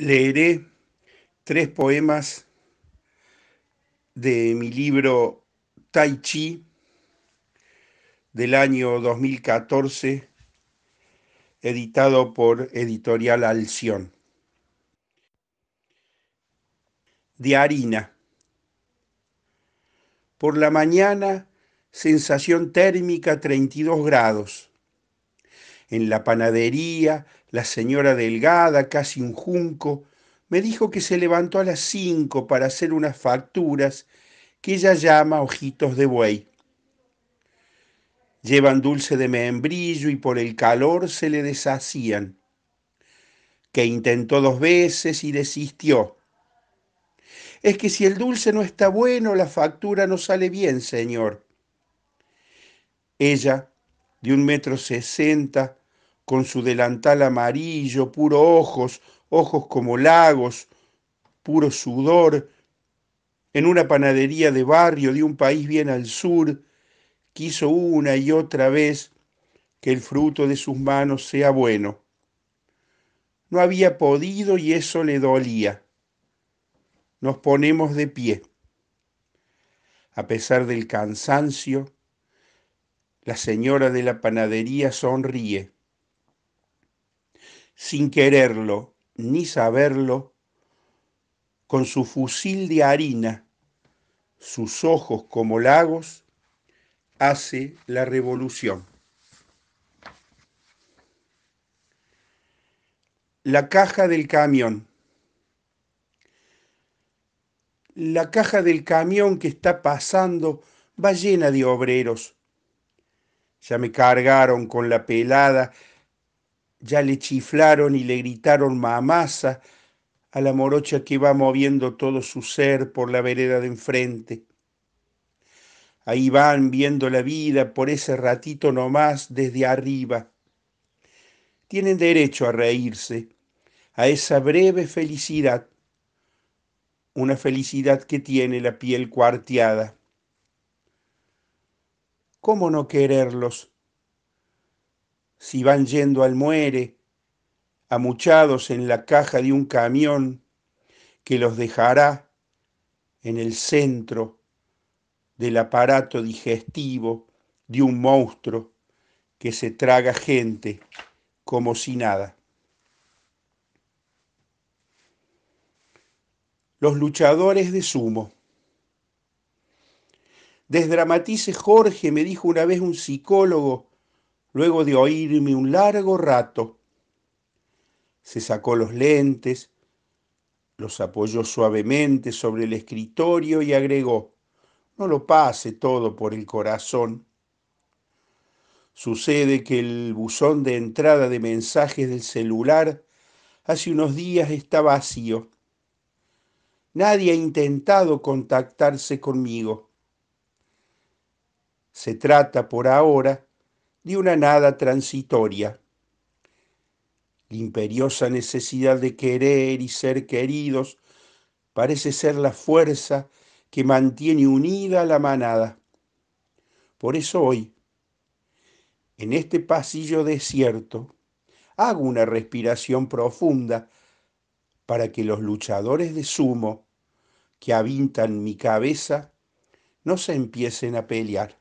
leeré tres poemas de mi libro Tai Chi del año 2014, editado por Editorial Alción. De harina. Por la mañana, sensación térmica 32 grados en la panadería, la señora delgada, casi un junco, me dijo que se levantó a las cinco para hacer unas facturas que ella llama ojitos de buey. Llevan dulce de membrillo y por el calor se le deshacían, que intentó dos veces y desistió. Es que si el dulce no está bueno, la factura no sale bien, señor. Ella, de un metro sesenta, con su delantal amarillo, puro ojos, ojos como lagos, puro sudor, en una panadería de barrio de un país bien al sur, quiso una y otra vez que el fruto de sus manos sea bueno. No había podido y eso le dolía. Nos ponemos de pie. A pesar del cansancio, la señora de la panadería sonríe sin quererlo ni saberlo, con su fusil de harina, sus ojos como lagos, hace la revolución. La caja del camión. La caja del camión que está pasando va llena de obreros. Ya me cargaron con la pelada ya le chiflaron y le gritaron mamasa a la morocha que va moviendo todo su ser por la vereda de enfrente. Ahí van viendo la vida por ese ratito nomás desde arriba. Tienen derecho a reírse, a esa breve felicidad, una felicidad que tiene la piel cuarteada. ¿Cómo no quererlos? si van yendo al muere, amuchados en la caja de un camión que los dejará en el centro del aparato digestivo de un monstruo que se traga gente como si nada. Los luchadores de sumo. Desdramatice Jorge, me dijo una vez un psicólogo luego de oírme un largo rato. Se sacó los lentes, los apoyó suavemente sobre el escritorio y agregó, no lo pase todo por el corazón. Sucede que el buzón de entrada de mensajes del celular hace unos días está vacío. Nadie ha intentado contactarse conmigo. Se trata por ahora una nada transitoria. La imperiosa necesidad de querer y ser queridos parece ser la fuerza que mantiene unida a la manada. Por eso hoy, en este pasillo desierto, hago una respiración profunda para que los luchadores de sumo que habitan mi cabeza no se empiecen a pelear.